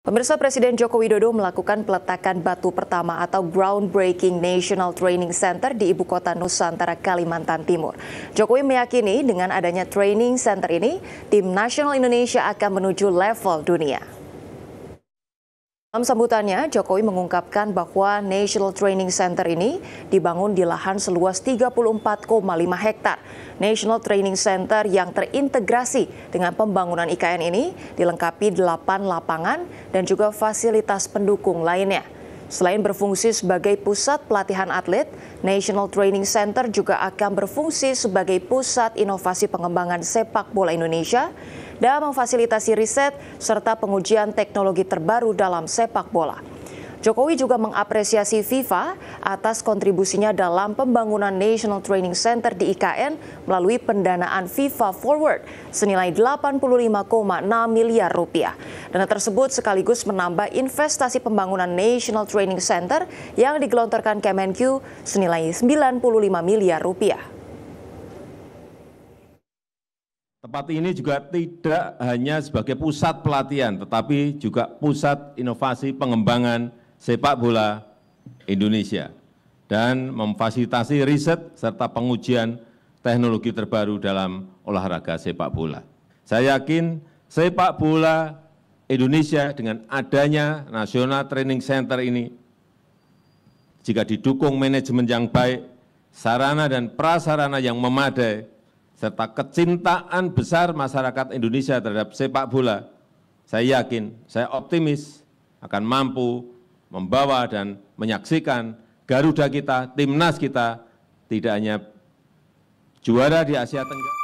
Pemirsa Presiden Joko Widodo melakukan peletakan batu pertama atau groundbreaking National Training Center di ibu kota Nusantara Kalimantan Timur. Jokowi meyakini dengan adanya training center ini, tim nasional Indonesia akan menuju level dunia. Dalam sambutannya, Jokowi mengungkapkan bahwa National Training Center ini dibangun di lahan seluas 34,5 hektar. National Training Center yang terintegrasi dengan pembangunan IKN ini dilengkapi 8 lapangan dan juga fasilitas pendukung lainnya. Selain berfungsi sebagai pusat pelatihan atlet, National Training Center juga akan berfungsi sebagai pusat inovasi pengembangan sepak bola Indonesia dan memfasilitasi riset serta pengujian teknologi terbaru dalam sepak bola. Jokowi juga mengapresiasi FIFA atas kontribusinya dalam pembangunan National Training Center di IKN melalui pendanaan FIFA Forward senilai 85,6 miliar rupiah. Dana tersebut sekaligus menambah investasi pembangunan National Training Center yang digelontorkan Kemenq senilai 95 miliar rupiah tempat ini juga tidak hanya sebagai pusat pelatihan tetapi juga pusat inovasi pengembangan sepak bola Indonesia dan memfasilitasi riset serta pengujian teknologi terbaru dalam olahraga sepak bola. Saya yakin sepak bola Indonesia dengan adanya National Training Center ini, jika didukung manajemen yang baik, sarana dan prasarana yang memadai, serta kecintaan besar masyarakat Indonesia terhadap sepak bola, saya yakin, saya optimis akan mampu membawa dan menyaksikan Garuda kita, timnas kita, tidak hanya juara di Asia Tenggara.